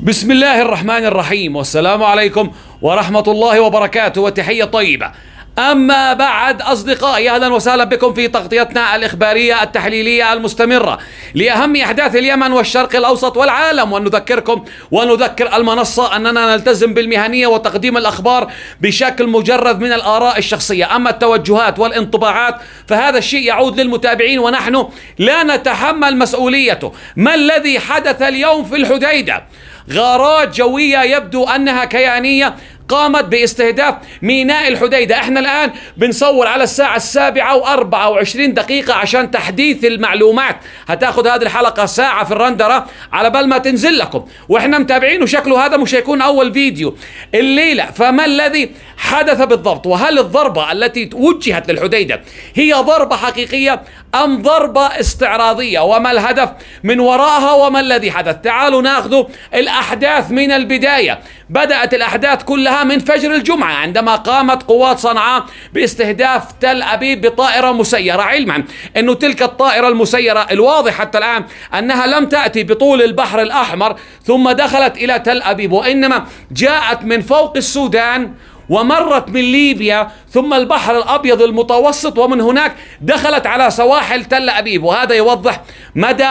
بسم الله الرحمن الرحيم والسلام عليكم ورحمة الله وبركاته وتحية طيبة أما بعد أصدقائي أهلا وسهلا بكم في تغطيتنا الإخبارية التحليلية المستمرة لأهم أحداث اليمن والشرق الأوسط والعالم ونذكركم ونذكر المنصة أننا نلتزم بالمهنية وتقديم الأخبار بشكل مجرد من الآراء الشخصية أما التوجهات والانطباعات فهذا الشيء يعود للمتابعين ونحن لا نتحمل مسؤوليته ما الذي حدث اليوم في الحديدة غارات جوية يبدو أنها كيانية قامت باستهداف ميناء الحديدة احنا الآن بنصور على الساعة السابعة وأربعة وعشرين دقيقة عشان تحديث المعلومات هتاخد هذه الحلقة ساعة في الرندرة على بال ما تنزل لكم واحنا متابعين وشكله هذا مش هيكون أول فيديو الليلة فما الذي حدث بالضبط وهل الضربة التي وجهت للحديدة هي ضربة حقيقية أم ضربة استعراضية وما الهدف من وراءها وما الذي حدث تعالوا ناخذ الأحداث من البداية بدأت الأحداث كلها من فجر الجمعة عندما قامت قوات صنعاء باستهداف تل أبيب بطائرة مسيرة علما أنه تلك الطائرة المسيرة الواضح حتى الآن أنها لم تأتي بطول البحر الأحمر ثم دخلت إلى تل أبيب وإنما جاءت من فوق السودان ومرت من ليبيا ثم البحر الابيض المتوسط ومن هناك دخلت على سواحل تل ابيب وهذا يوضح مدى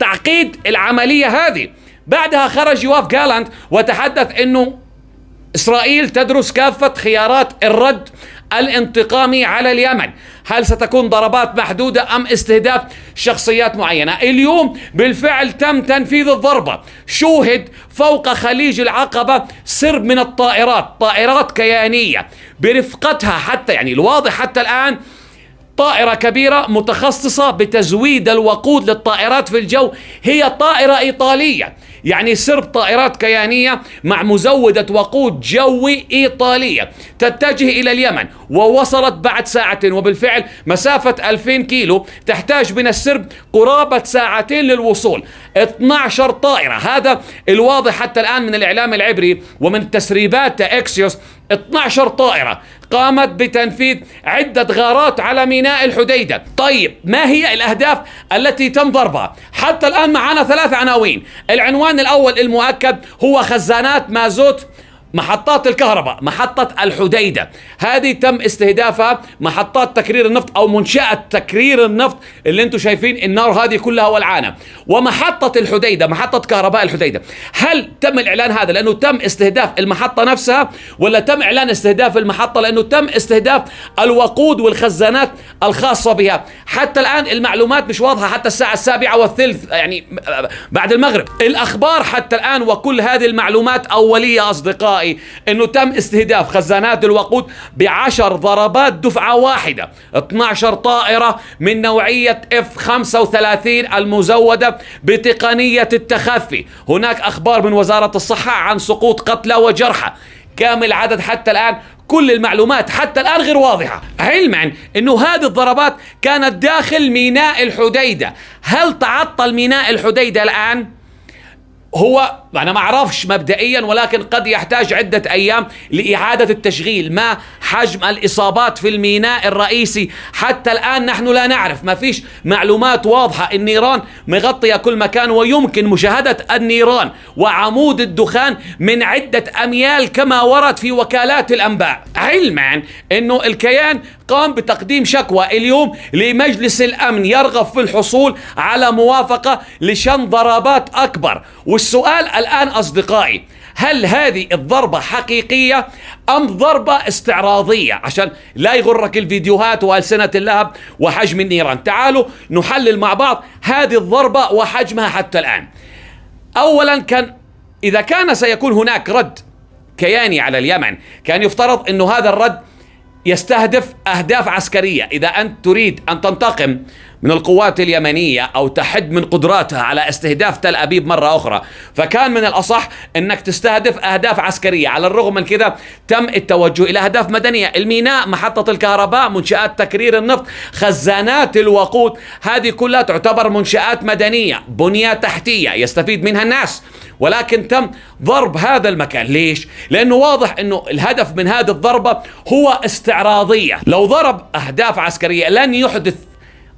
تعقيد العمليه هذه بعدها خرج يواف جالانت وتحدث انه اسرائيل تدرس كافه خيارات الرد الانتقامي على اليمن هل ستكون ضربات محدودة أم استهداف شخصيات معينة اليوم بالفعل تم تنفيذ الضربة شوهد فوق خليج العقبة سرب من الطائرات طائرات كيانية برفقتها حتى يعني الواضح حتى الآن طائرة كبيرة متخصصة بتزويد الوقود للطائرات في الجو هي طائرة إيطالية يعني سرب طائرات كيانية مع مزودة وقود جوي إيطالية تتجه إلى اليمن ووصلت بعد ساعة وبالفعل مسافة 2000 كيلو تحتاج من السرب قرابة ساعتين للوصول 12 طائرة هذا الواضح حتى الآن من الإعلام العبري ومن تسريبات إكسيوس 12 طائرة قامت بتنفيذ عدة غارات على ميناء الحديدة طيب ما هي الأهداف التي تم ضربها حتى الآن معنا ثلاث عناوين العنوان الأول المؤكد هو خزانات مازوت محطات الكهرباء محطة الحديدة هذه تم استهدافها محطات تكرير النفط أو منشأة تكرير النفط اللي انتم شايفين النار هذه كلها ولعانة ومحطة الحديدة محطة كهرباء الحديدة هل تم الإعلان هذا لأنه تم استهداف المحطة نفسها ولا تم إعلان استهداف المحطة لأنه تم استهداف الوقود والخزانات الخاصة بها حتى الآن المعلومات مش واضحة حتى الساعة السابعة والثلث يعني بعد المغرب الأخبار حتى الآن وكل هذه المعلومات أولية أصدقائي الفضائي انه تم استهداف خزانات الوقود بعشر ضربات دفعة واحدة 12 طائرة من نوعية اف 35 المزودة بتقنية التخفي هناك اخبار من وزارة الصحة عن سقوط قتلى وجرحى كامل عدد حتى الآن كل المعلومات حتى الآن غير واضحة علما أنه هذه الضربات كانت داخل ميناء الحديدة هل تعطل ميناء الحديدة الآن؟ هو أنا ما أعرفش مبدئيا ولكن قد يحتاج عدة أيام لإعادة التشغيل ما حجم الإصابات في الميناء الرئيسي حتى الآن نحن لا نعرف ما فيش معلومات واضحة النيران مغطية كل مكان ويمكن مشاهدة النيران وعمود الدخان من عدة أميال كما ورد في وكالات الأنباء علما أنه الكيان قام بتقديم شكوى اليوم لمجلس الأمن يرغب في الحصول على موافقة لشن ضربات أكبر والسؤال الآن أصدقائي هل هذه الضربة حقيقية أم ضربة استعراضية عشان لا يغرك الفيديوهات وألسنة اللهب وحجم النيران تعالوا نحلل مع بعض هذه الضربة وحجمها حتى الآن أولا كان إذا كان سيكون هناك رد كياني على اليمن كان يفترض أن هذا الرد يستهدف أهداف عسكرية إذا أنت تريد أن تنتقم من القوات اليمنية أو تحد من قدراتها على استهداف تل أبيب مرة أخرى فكان من الأصح أنك تستهدف أهداف عسكرية على الرغم من كذا تم التوجه إلى أهداف مدنية الميناء محطة الكهرباء منشآت تكرير النفط خزانات الوقود هذه كلها تعتبر منشآت مدنية بنية تحتية يستفيد منها الناس ولكن تم ضرب هذا المكان ليش؟ لأنه واضح أنه الهدف من هذه الضربة هو استعراضية لو ضرب أهداف عسكرية لن يحدث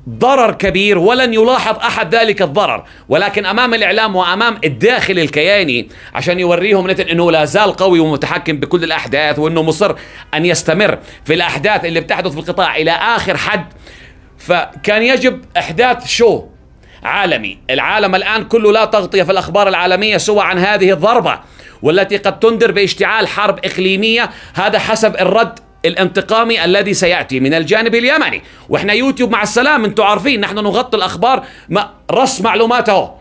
ضرر كبير ولن يلاحظ احد ذلك الضرر ولكن امام الاعلام وامام الداخل الكياني عشان يوريهم نتن انه لا زال قوي ومتحكم بكل الاحداث وانه مصر ان يستمر في الاحداث اللي بتحدث في القطاع الى اخر حد فكان يجب احداث شو عالمي العالم الآن كله لا تغطية في الأخبار العالمية سوى عن هذه الضربة والتي قد تندر باشتعال حرب إقليمية هذا حسب الرد الانتقامي الذي سياتي من الجانب اليمني واحنا يوتيوب مع السلام انتم عارفين نحن نغطي الاخبار رص معلوماته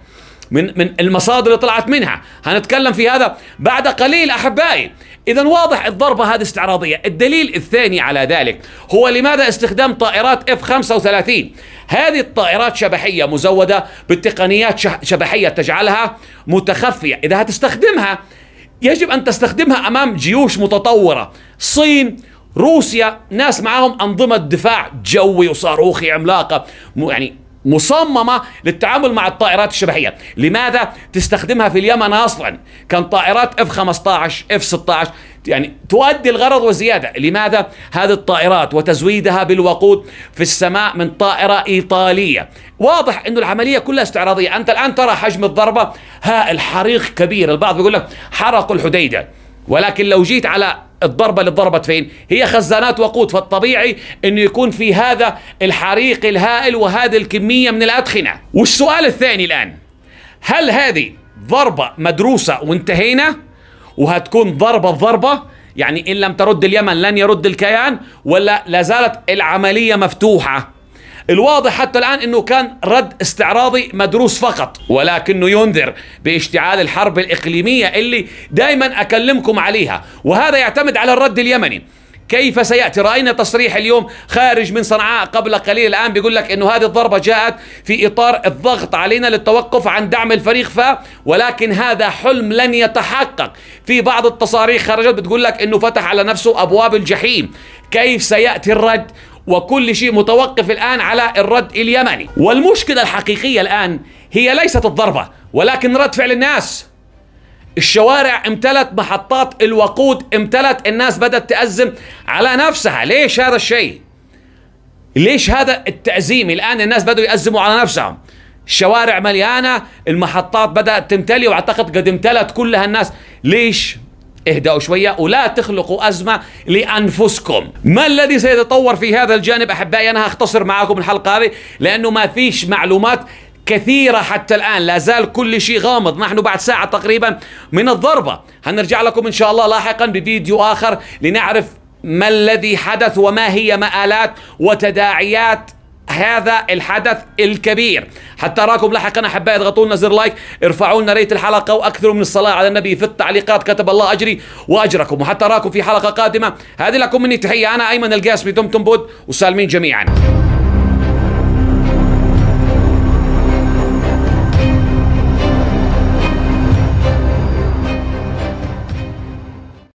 من من المصادر اللي طلعت منها هنتكلم في هذا بعد قليل احبائي اذا واضح الضربه هذه استعراضيه الدليل الثاني على ذلك هو لماذا استخدام طائرات اف 35 هذه الطائرات شبحيه مزوده بالتقنيات شبحيه تجعلها متخفيه اذا هتستخدمها يجب ان تستخدمها امام جيوش متطوره صين روسيا ناس معاهم انظمه دفاع جوي وصاروخي عملاقه يعني مصممة للتعامل مع الطائرات الشبحية لماذا تستخدمها في اليمن أصلا كان طائرات F-15 F-16 يعني تؤدي الغرض وزيادة لماذا هذه الطائرات وتزويدها بالوقود في السماء من طائرة إيطالية واضح أن العملية كلها استعراضية أنت الآن ترى حجم الضربة هائل حريق كبير البعض بيقول لك حرقوا الحديدة ولكن لو جيت على الضربة اللي ضربت فين هي خزانات وقود فالطبيعي انه يكون في هذا الحريق الهائل وهذه الكمية من الأدخنة والسؤال الثاني الآن هل هذه ضربة مدروسة وانتهينا وهتكون ضربة ضربة يعني إن لم ترد اليمن لن يرد الكيان ولا لازالت العملية مفتوحة الواضح حتى الآن أنه كان رد استعراضي مدروس فقط ولكنه ينذر باشتعال الحرب الإقليمية اللي دائما أكلمكم عليها وهذا يعتمد على الرد اليمني كيف سيأتي رأينا تصريح اليوم خارج من صنعاء قبل قليل الآن بيقول لك أنه هذه الضربة جاءت في إطار الضغط علينا للتوقف عن دعم الفريق ف ولكن هذا حلم لن يتحقق في بعض التصاريح خرجت بتقول لك أنه فتح على نفسه أبواب الجحيم كيف سيأتي الرد وكل شيء متوقف الآن على الرد اليمني والمشكلة الحقيقية الآن هي ليست الضربة ولكن رد فعل الناس الشوارع امتلت محطات الوقود امتلت الناس بدأت تأزم على نفسها ليش هذا الشيء ليش هذا التأزيم الآن الناس بدوا يأزموا على نفسهم الشوارع مليانة المحطات بدأت تمتلي وأعتقد قد امتلت كلها الناس ليش اهدأوا شوية ولا تخلقوا أزمة لأنفسكم ما الذي سيتطور في هذا الجانب أحبائي أنا هختصر معاكم الحلقة هذه لأنه ما فيش معلومات كثيرة حتى الآن لا زال كل شيء غامض نحن بعد ساعة تقريبا من الضربة هنرجع لكم إن شاء الله لاحقا بفيديو آخر لنعرف ما الذي حدث وما هي مآلات وتداعيات هذا الحدث الكبير حتى اراكم لاحقا احبائي اضغطوا لنا زر لايك ارفعوا لنا ريت الحلقه واكثروا من الصلاه على النبي في التعليقات كتب الله اجري واجركم وحتى اراكم في حلقه قادمه هذه لكم مني تحيه انا ايمن القاسمي دمتم بود وسالمين جميعا